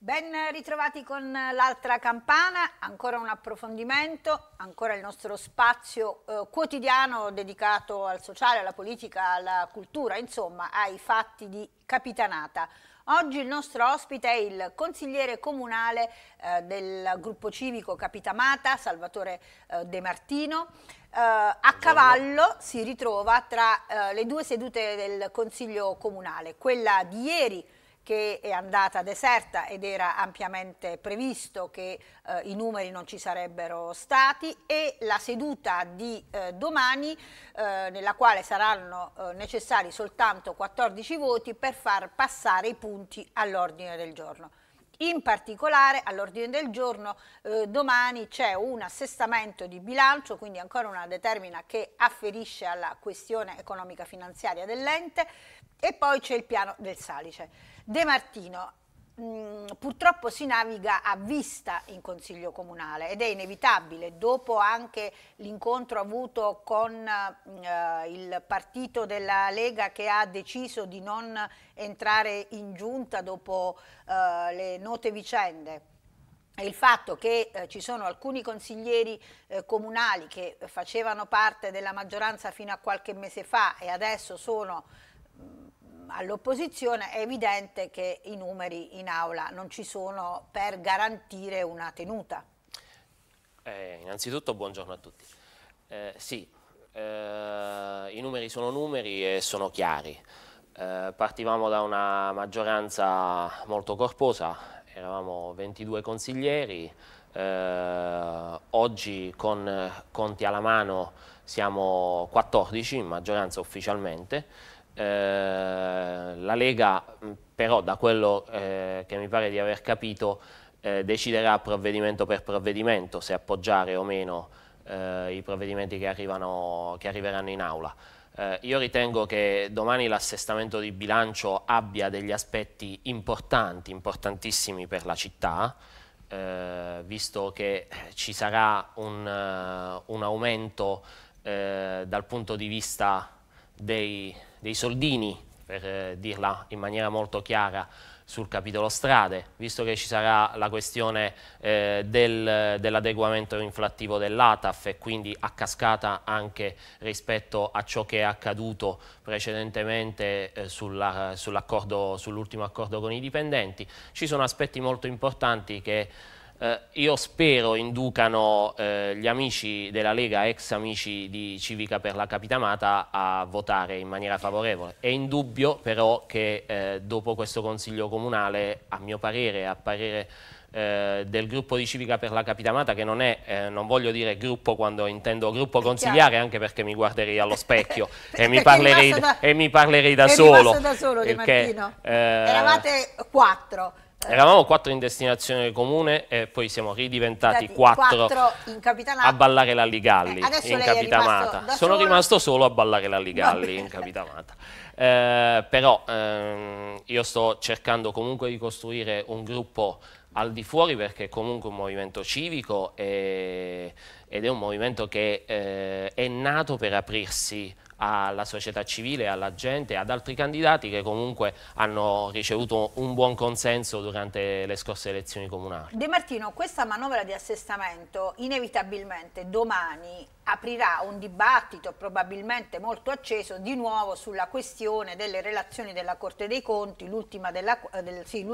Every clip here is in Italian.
Ben ritrovati con l'altra campana, ancora un approfondimento, ancora il nostro spazio eh, quotidiano dedicato al sociale, alla politica, alla cultura, insomma ai fatti di Capitanata. Oggi il nostro ospite è il consigliere comunale eh, del gruppo civico Capitamata, Salvatore eh, De Martino. Eh, a cavallo si ritrova tra eh, le due sedute del Consiglio Comunale, quella di ieri che è andata deserta ed era ampiamente previsto che eh, i numeri non ci sarebbero stati e la seduta di eh, domani eh, nella quale saranno eh, necessari soltanto 14 voti per far passare i punti all'ordine del giorno. In particolare all'ordine del giorno eh, domani c'è un assestamento di bilancio, quindi ancora una determina che afferisce alla questione economica finanziaria dell'ente e poi c'è il piano del Salice. De Martino, mh, mm, purtroppo si naviga a vista in Consiglio Comunale ed è inevitabile, dopo anche l'incontro avuto con eh, il partito della Lega che ha deciso di non entrare in giunta dopo eh, le note vicende il fatto che eh, ci sono alcuni consiglieri eh, comunali che facevano parte della maggioranza fino a qualche mese fa e adesso sono all'opposizione, è evidente che i numeri in aula non ci sono per garantire una tenuta. Eh, innanzitutto buongiorno a tutti. Eh, sì, eh, i numeri sono numeri e sono chiari. Eh, partivamo da una maggioranza molto corposa, eravamo 22 consiglieri, eh, oggi con conti alla mano siamo 14 in maggioranza ufficialmente, eh, la Lega mm, però da quello eh, che mi pare di aver capito eh, deciderà provvedimento per provvedimento se appoggiare o meno eh, i provvedimenti che, arrivano, che, arriveranno in aula. Eh, io ritengo che domani l'assestamento di bilancio abbia degli aspetti importanti, importantissimi per la città, visto che ci sarà un, un aumento dal punto di vista dei dei soldini, per eh, dirla in maniera molto chiara, sul capitolo strade, visto che ci sarà la questione eh, del, dell'adeguamento inflattivo dell'ATAF e quindi a cascata anche rispetto a ciò che è accaduto precedentemente eh, sull'ultimo accordo con i dipendenti. Ci sono aspetti molto importanti che eh, io spero inducano eh, gli amici della Lega, ex amici di Civica per la Capitamata, a votare in maniera favorevole. È indubbio però che eh, dopo questo Consiglio Comunale, a mio parere, a parere eh, del gruppo di Civica per la Capitamata, che non è, eh, non voglio dire gruppo quando intendo gruppo consigliare, anche perché mi guarderei allo specchio e, mi parlerei, da, e mi parlerei da solo. Da solo perché, eh, Eravate quattro. Eravamo quattro in destinazione comune e poi siamo ridiventati quattro, quattro a ballare la Ligalli eh, in Capitamata. Sono rimasto solo a ballare la Ligalli in Capitamata. Eh, però ehm, io sto cercando comunque di costruire un gruppo al di fuori perché è comunque un movimento civico e, ed è un movimento che eh, è nato per aprirsi alla società civile, alla gente, ad altri candidati che comunque hanno ricevuto un buon consenso durante le scorse elezioni comunali. De Martino, questa manovra di assestamento inevitabilmente domani aprirà un dibattito probabilmente molto acceso di nuovo sulla questione delle relazioni della Corte dei Conti, l'ultima, eh, del, sì,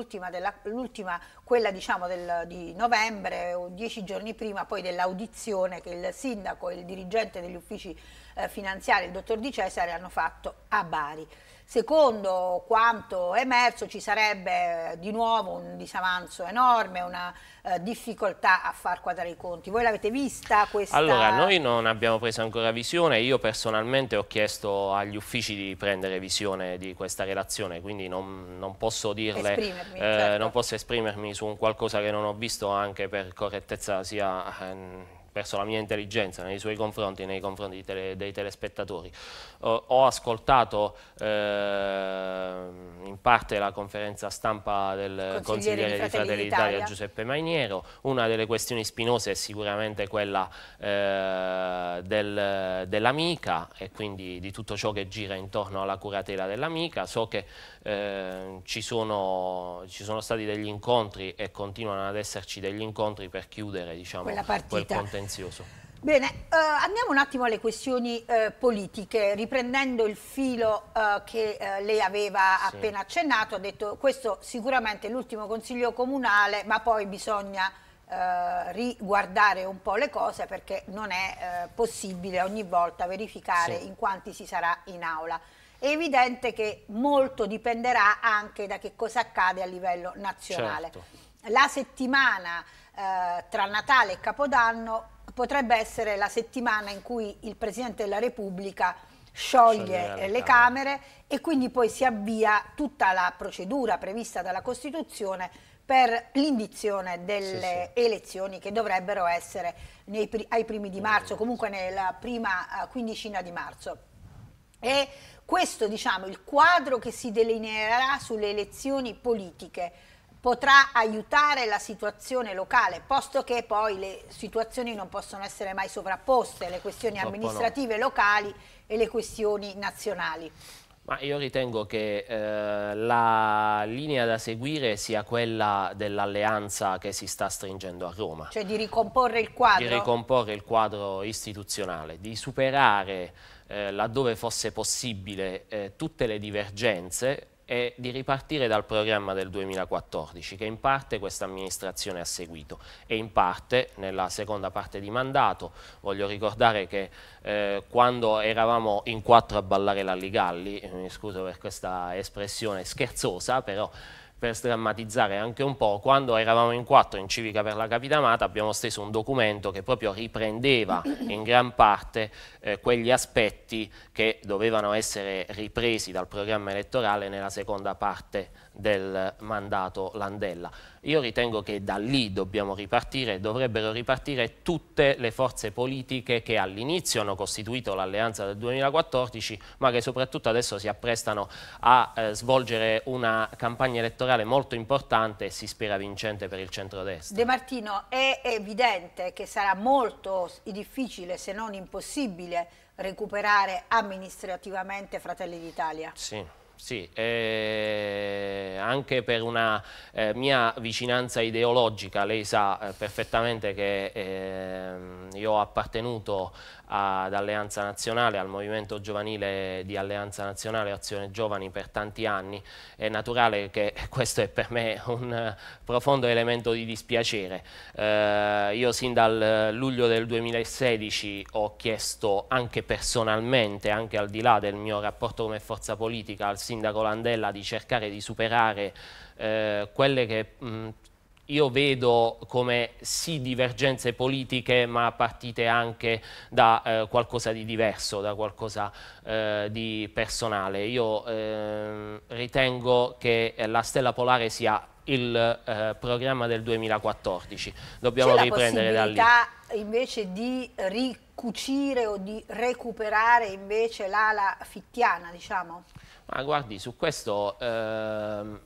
quella diciamo del, di novembre o dieci giorni prima poi dell'audizione che il sindaco e il dirigente degli uffici eh, finanziari, il dottor Di Cesare, hanno fatto a Bari. Secondo quanto emerso ci sarebbe eh, di nuovo un disavanzo enorme, una eh, difficoltà a far quadrare i conti. Voi l'avete vista questa? Allora, noi non abbiamo preso ancora visione, io personalmente ho chiesto agli uffici di prendere visione di questa relazione, quindi non, non posso dirle, eh, certo. non posso esprimermi su un qualcosa che non ho visto anche per correttezza sia... Ehm, verso la mia intelligenza, nei suoi confronti, nei confronti tele, dei telespettatori. Ho, ho ascoltato eh, in parte la conferenza stampa del consigliere, consigliere di Fratelli, d'Italia Giuseppe Mainiero, una delle questioni spinose è sicuramente quella eh, del, dell'amica e quindi di tutto ciò che gira intorno alla curatela dell'amica, so che eh, ci, sono, ci, sono, stati degli incontri e continuano ad esserci degli incontri per chiudere diciamo, quel contenuto silenzioso. Bene, eh, andiamo un attimo alle questioni eh, politiche, riprendendo il filo eh, che eh, lei aveva sì. appena accennato, ha detto questo sicuramente è l'ultimo consiglio comunale, ma poi bisogna eh, riguardare un po' le cose perché non è eh, possibile ogni volta verificare sì. in quanti si sarà in aula. È evidente che molto dipenderà anche da che cosa accade a livello nazionale. Certo. La settimana tra Natale e Capodanno potrebbe essere la settimana in cui il Presidente della Repubblica scioglie le, eh, le camere. camere e quindi poi si avvia tutta la procedura prevista dalla Costituzione per l'indizione delle sì, sì. elezioni che dovrebbero essere nei, ai primi di marzo, comunque nella prima eh, quindicina di marzo. E questo, diciamo, il quadro che si delineerà sulle elezioni politiche potrà aiutare la situazione locale, posto che poi le situazioni non possono essere mai sovrapposte, le questioni amministrative locali e le questioni nazionali. Ma io ritengo che eh, la linea da seguire sia quella dell'alleanza che si sta stringendo a Roma. Cioè di ricomporre il quadro? Di ricomporre il quadro istituzionale, di superare eh, laddove fosse possibile eh, tutte le divergenze è di ripartire dal programma del 2014 che in parte questa amministrazione ha seguito e in parte nella seconda parte di mandato voglio ricordare che eh, quando eravamo in quattro a ballare l'Alligalli, eh, mi scuso per questa espressione scherzosa però per sdrammatizzare anche un po', quando eravamo in quattro in Civica per la Capitamata abbiamo steso un documento che proprio riprendeva in gran parte eh, quegli aspetti che dovevano essere ripresi dal programma elettorale nella seconda parte del mandato Landella. Io ritengo che da lì dobbiamo ripartire, dovrebbero ripartire tutte le forze politiche che all'inizio hanno costituito l'alleanza del 2014 ma che soprattutto adesso si apprestano a eh, svolgere una campagna elettorale molto importante e si spera vincente per il centrodestra. De Martino, è evidente che sarà molto difficile se non impossibile recuperare amministrativamente Fratelli d'Italia. Sì. Sì, eh, anche per una eh, mia vicinanza ideologica, lei sa eh, perfettamente che ehm, io ho appartenuto ad Alleanza Nazionale, al movimento giovanile di Alleanza Nazionale Azione Giovani per tanti anni, è naturale che questo è per me un profondo elemento di dispiacere. Eh, io sin dal luglio del 2016 ho chiesto anche personalmente, anche al di là del mio rapporto come forza politica, al sindaco sindaco Landella di cercare di superare eh, quelle che mh, io vedo come sì divergenze politiche ma partite anche da eh, qualcosa di diverso, da qualcosa eh, di personale. Io eh, ritengo che la stella polare sia il eh, programma del 2014, dobbiamo riprendere da lì. invece di cucire o di recuperare invece l'ala fittiana, diciamo? Ma guardi, su questo ehm,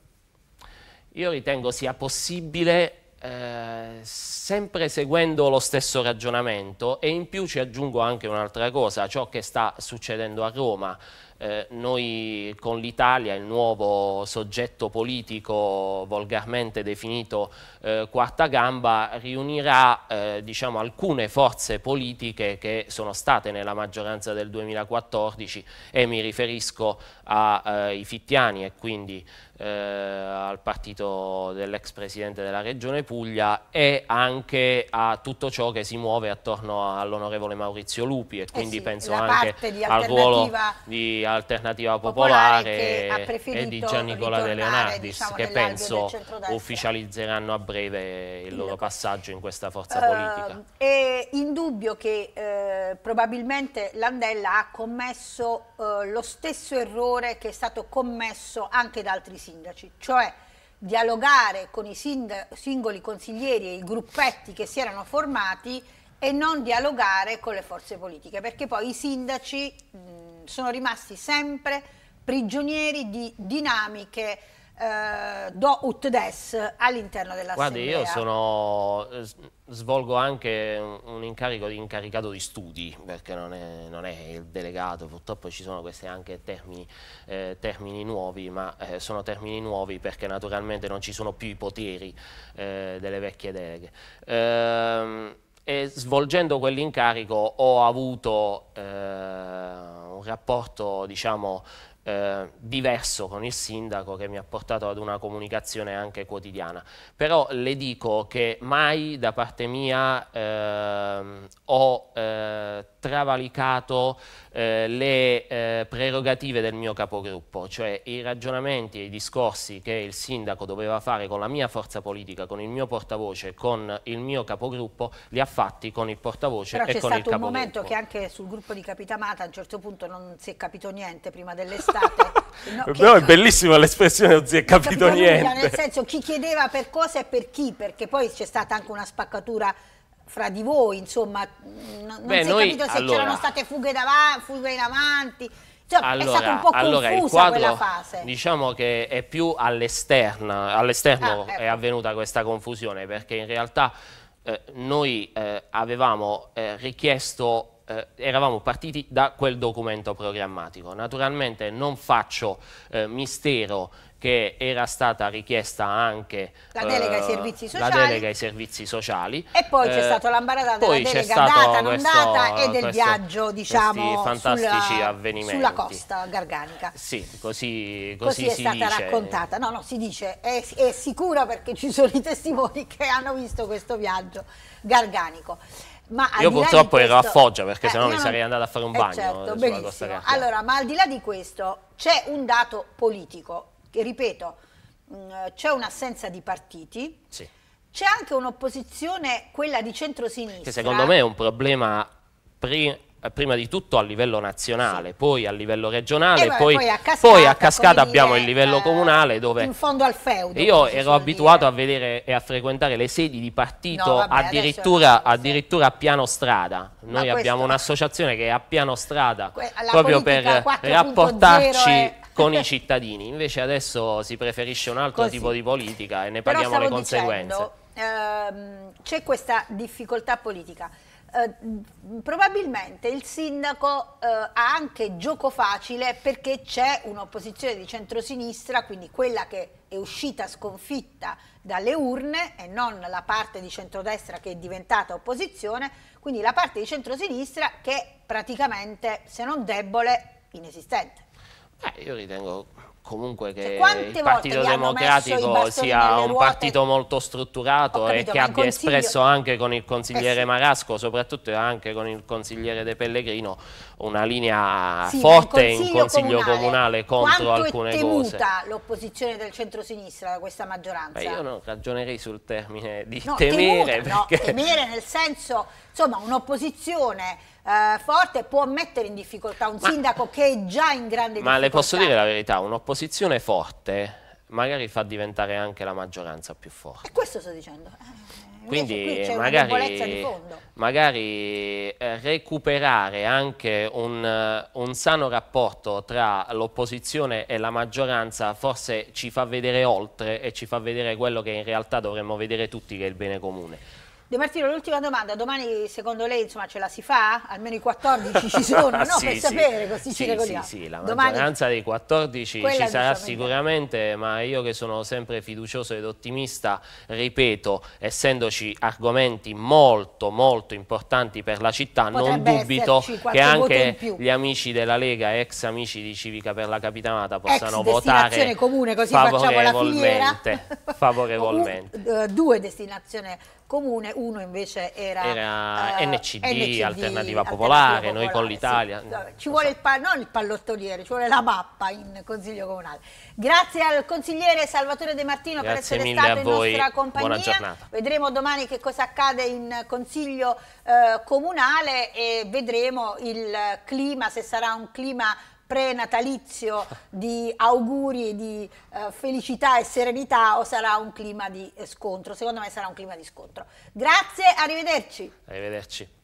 io ritengo sia possibile eh, sempre seguendo lo stesso ragionamento e in più ci aggiungo anche un'altra cosa, ciò che sta succedendo a Roma eh, noi con l'Italia, il nuovo soggetto politico volgarmente definito eh, quarta gamba, riunirà eh, diciamo, alcune forze politiche che sono state nella maggioranza del 2014 e mi riferisco ai eh, Fittiani e quindi eh, al partito dell'ex presidente della regione Puglia e anche a tutto ciò che si muove attorno all'onorevole Maurizio Lupi e eh quindi sì, penso anche al ruolo di Alternativa Popolare, Popolare e di Gian Nicola De Leonardis diciamo, che penso ufficializzeranno a breve il loro passaggio in questa forza uh, politica. Ehm, è indubbio che eh, probabilmente Landella ha commesso eh, lo stesso errore che è stato commesso anche da altri sindaci, cioè dialogare con i singoli consiglieri e i gruppetti che si erano formati e non dialogare con le forze politiche, perché poi i sindaci sono rimasti sempre prigionieri di dinamiche eh, do ut des all'interno dell'assemblea. Guardi, io sono, eh, svolgo anche un incarico di incaricato di studi, perché non è, non è il delegato, purtroppo ci sono questi anche termini, eh, termini nuovi, ma eh, sono termini nuovi perché naturalmente non ci sono più i poteri eh, delle vecchie deleghe. Ehm, e svolgendo quell'incarico ho avuto eh, un rapporto diciamo, eh, diverso con il sindaco che mi ha portato ad una comunicazione anche quotidiana. Però le dico che mai da parte mia eh, ho eh, travalicato eh, le eh, prerogative del mio capogruppo, cioè i ragionamenti e i discorsi che il sindaco doveva fare con la mia forza politica, con il mio portavoce, con il mio capogruppo, li ha fatti con il portavoce Però e con il capogruppo. Però c'è stato un momento che anche sul gruppo di Capitamata a un certo punto non si è capito niente prima dell'estate state. No, no è bellissima l'espressione, non si è capito, capito niente. Nulla, nel senso, chi chiedeva per cosa e per chi, perché poi c'è stata anche una spaccatura fra di voi, insomma, non Beh, si è noi, capito se allora, c'erano state fughe, davanti, fughe in avanti. Cioè, allora, è stata un po' allora, confusa quadro, quella fase. Diciamo che è più all'esterno, all'esterno ah, ecco. è avvenuta questa confusione, perché in realtà eh, noi eh, avevamo eh, richiesto eh, eravamo partiti da quel documento programmatico. Naturalmente non faccio eh, mistero che era stata richiesta anche la delega, eh, ai, servizi la delega ai servizi sociali. E poi c'è eh, stata l'ambaradata della delega data, non data e del questo, viaggio, diciamo, fantastici sulla, eh, avvenimenti. sulla costa garganica. Sì, così, così, così è stata dice. raccontata. No, no, si dice, è, è sicura perché ci sono i testimoni che hanno visto questo viaggio garganico. Ma Io purtroppo questo... ero a Foggia perché eh, sennò no, mi sarei andata a fare un eh, bagno. Certo, allora, ma al di là di questo c'è un dato politico che ripeto, mm, c'è un'assenza di partiti, sì. c'è anche un'opposizione, quella di centrosinistra. Che secondo me è un problema pri prima di tutto a livello nazionale, sì. poi a livello regionale, vabbè, eh, poi, poi, a cascata, poi a cascata abbiamo dire, il livello eh, comunale dove... In fondo al feudo. Io ero abituato dire. a vedere e a frequentare le sedi di partito no, vabbè, addirittura, addirittura, a piano strada. Noi abbiamo un'associazione che è a piano strada que proprio per rapportarci... È con i cittadini. Invece adesso si preferisce un altro Così. tipo di politica e ne paghiamo le conseguenze. Ehm, c'è questa difficoltà politica. Eh, probabilmente il sindaco eh, ha anche gioco facile perché c'è un'opposizione di centrosinistra, quindi quella che è uscita sconfitta dalle urne e non la parte di centrodestra che è diventata opposizione, quindi la parte di centrosinistra che è praticamente, se non debole, inesistente. Eh, io ritengo comunque che cioè, il Partito Democratico sia un partito molto strutturato capito, e che abbia consiglio... espresso anche con il consigliere eh sì. Marasco, soprattutto anche con il consigliere De Pellegrino, una linea sì, forte consiglio in consiglio comunale, comunale contro alcune cose. Quanto è temuta l'opposizione del centrosinistra da questa maggioranza? Beh, io non ragionerei sul termine di no, temere. Temuta, perché... no, temere nel senso, insomma, un'opposizione eh, forte può mettere in difficoltà un ma, sindaco che è già in grande difficoltà. Ma le posso dire la verità, un'opposizione forte magari fa diventare anche la maggioranza più forte. E questo sto dicendo. Eh, Quindi magari, magari eh, recuperare anche un, eh, un, sano rapporto tra l'opposizione e la maggioranza forse ci fa vedere oltre e ci fa vedere quello che in realtà dovremmo vedere tutti che è il bene comune. De Martino, l'ultima domanda, domani secondo lei insomma, ce la si fa? Almeno i 14 ci sono, no? sì, per sì. sapere così sì, ci regoliamo. Sì, sì, la maggioranza domani... dei 14 Quella ci sarà sicuramente, ma io che sono sempre fiducioso ed ottimista, ripeto, essendoci argomenti molto molto importanti per la città, Potrebbe non dubito che anche gli amici della Lega, ex amici di Civica per la Capitanata, possano votare comune, così favorevolmente. Facciamo la favorevolmente. Eh, due destinazioni comune, uno invece era, era uh, NCD, NCD, Alternativa Popolare, Alternativa Popolare noi con l'Italia. Sì. Ci vuole so. il, pa non il pallottoliere, ci vuole la mappa in Consiglio Comunale. Grazie al consigliere Salvatore De Martino Grazie per essere stato in nostra compagnia. Buona giornata. Vedremo domani che cosa accade in Consiglio eh, Comunale e vedremo il clima, se sarà un clima prenatalizio di auguri di eh, felicità e serenità o sarà un clima di scontro. Secondo me sarà un clima di scontro. Grazie, arrivederci. Arrivederci.